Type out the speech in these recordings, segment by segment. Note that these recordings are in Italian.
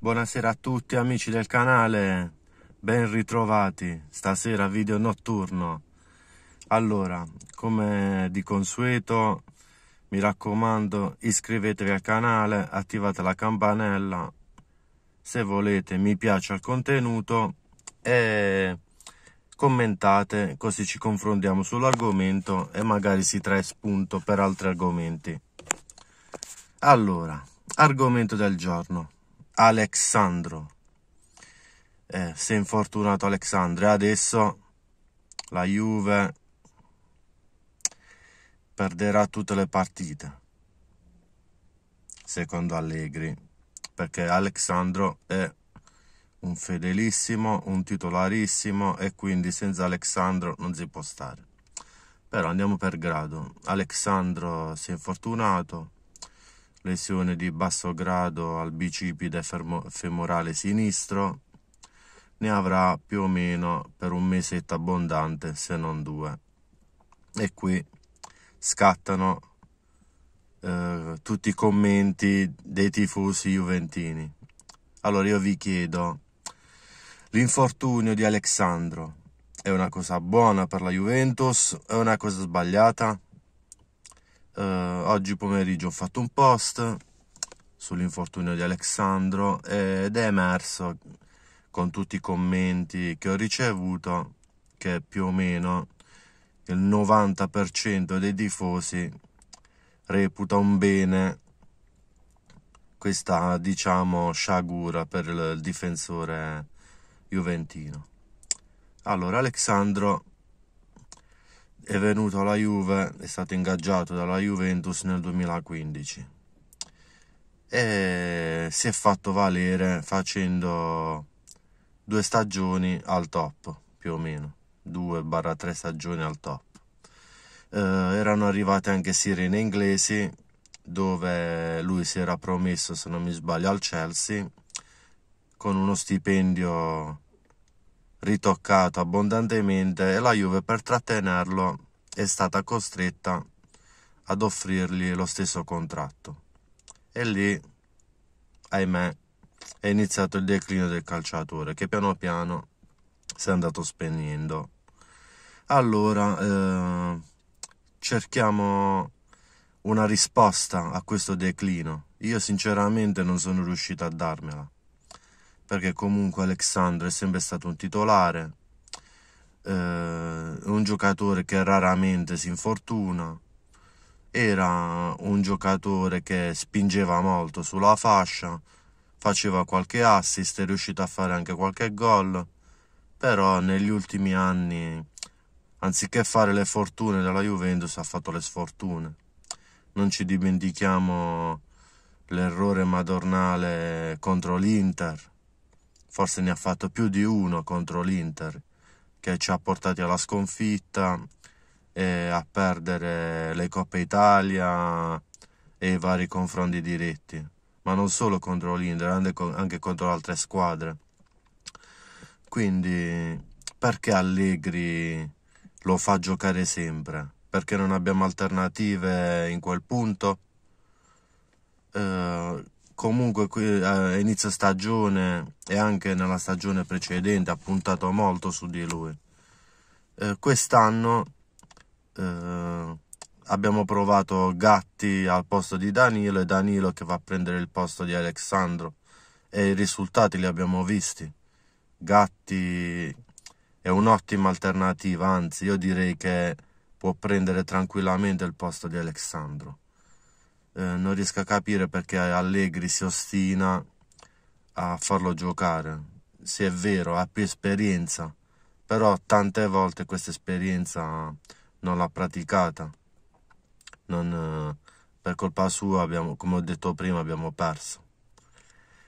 Buonasera a tutti amici del canale, ben ritrovati, stasera video notturno. Allora, come di consueto, mi raccomando iscrivetevi al canale, attivate la campanella, se volete mi piace il contenuto e commentate così ci confrontiamo sull'argomento e magari si trae spunto per altri argomenti. Allora, argomento del giorno Alexandro. Eh, si è infortunato Alexandro e adesso la Juve perderà tutte le partite, secondo Allegri, perché Alexandro è un fedelissimo, un titolarissimo e quindi senza Alexandro non si può stare. Però andiamo per grado. Alexandro si è infortunato, lesione di basso grado al bicipite femorale sinistro, ne avrà più o meno per un mesetto abbondante, se non due. E qui scattano eh, tutti i commenti dei tifosi juventini. Allora io vi chiedo, l'infortunio di Alessandro è una cosa buona per la Juventus? È una cosa sbagliata? eh, oggi pomeriggio ho fatto un post sull'infortunio di Alessandro ed è emerso con tutti i commenti che ho ricevuto che più o meno il 90% dei tifosi reputa un bene questa diciamo sciagura per il difensore juventino. Allora Alessandro è venuto alla Juve, è stato ingaggiato dalla Juventus nel 2015 e si è fatto valere facendo due stagioni al top più o meno due 2 tre stagioni al top eh, erano arrivate anche sirene inglesi dove lui si era promesso se non mi sbaglio al Chelsea con uno stipendio ritoccato abbondantemente e la Juve per trattenerlo è stata costretta ad offrirgli lo stesso contratto. E lì, ahimè, è iniziato il declino del calciatore che piano piano si è andato spegnendo. Allora, eh, cerchiamo una risposta a questo declino. Io sinceramente non sono riuscito a darmela perché comunque Alexandro è sempre stato un titolare, eh, un giocatore che raramente si infortuna, era un giocatore che spingeva molto sulla fascia, faceva qualche assist, è riuscito a fare anche qualche gol, però negli ultimi anni, anziché fare le fortune della Juventus, ha fatto le sfortune. Non ci dimentichiamo l'errore madornale contro l'Inter forse ne ha fatto più di uno contro l'Inter, che ci ha portati alla sconfitta e a perdere le Coppe Italia e i vari confronti diretti, ma non solo contro l'Inter, anche contro altre squadre. Quindi perché Allegri lo fa giocare sempre? Perché non abbiamo alternative in quel punto? Uh, comunque eh, a inizio stagione e anche nella stagione precedente ha puntato molto su di lui. Eh, quest'anno eh, abbiamo provato Gatti al posto di Danilo e Danilo che va a prendere il posto di Alexandro e i risultati li abbiamo visti. Gatti è un'ottima alternativa, anzi io direi che può prendere tranquillamente il posto di Alexandro. Eh, non riesco a capire perché Allegri si ostina a farlo giocare. Se è vero, ha più esperienza, però tante volte questa esperienza non l'ha praticata. Non, eh, per colpa sua, abbiamo, come ho detto prima, abbiamo perso.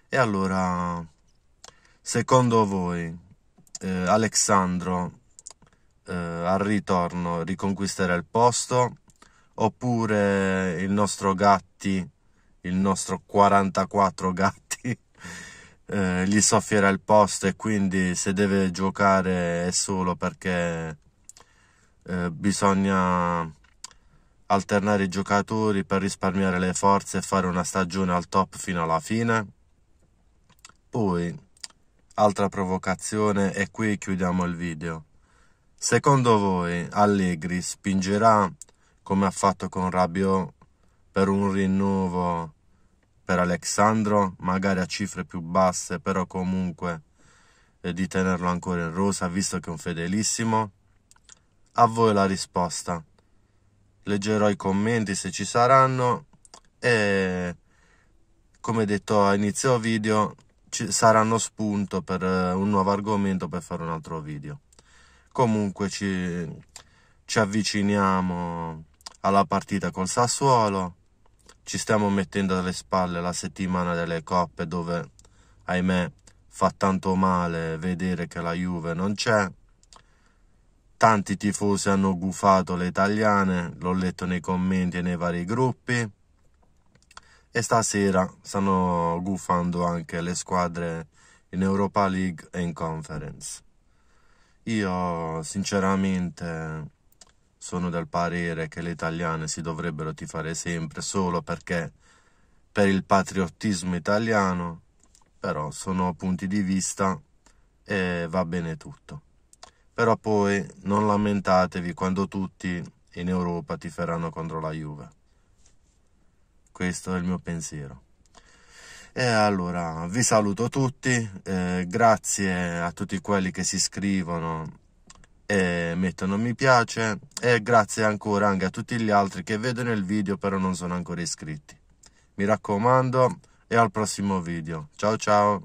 E allora, secondo voi, eh, Alexandro eh, al ritorno riconquisterà il posto oppure il nostro Gatti, il nostro 44 Gatti, eh, gli soffierà il posto e quindi se deve giocare è solo perché eh, bisogna alternare i giocatori per risparmiare le forze e fare una stagione al top fino alla fine. Poi, altra provocazione e qui chiudiamo il video. Secondo voi Allegri spingerà come ha fatto con Rabio per un rinnovo per Alexandro, magari a cifre più basse, però comunque eh, di tenerlo ancora in rosa, visto che è un fedelissimo? A voi la risposta. Leggerò i commenti se ci saranno e come detto a inizio video ci saranno spunto per eh, un nuovo argomento per fare un altro video comunque ci, ci avviciniamo alla partita col Sassuolo. Ci stiamo mettendo alle spalle la settimana delle coppe dove, ahimè, fa tanto male vedere che la Juve non c'è. Tanti tifosi hanno gufato le italiane, l'ho letto nei commenti e nei vari gruppi. E stasera stanno gufando anche le squadre in Europa League e in Conference. Io sinceramente sono del parere che le italiane si dovrebbero tifare sempre solo perché per il patriottismo italiano, però sono punti di vista e va bene tutto. Però poi non lamentatevi quando tutti in Europa tiferanno contro la Juve. Questo è il mio pensiero. E allora vi saluto tutti, eh, grazie a tutti quelli che si iscrivono e mettono mi piace e grazie ancora anche a tutti gli altri che vedono il video però non sono ancora iscritti. Mi raccomando e al prossimo video. Ciao ciao!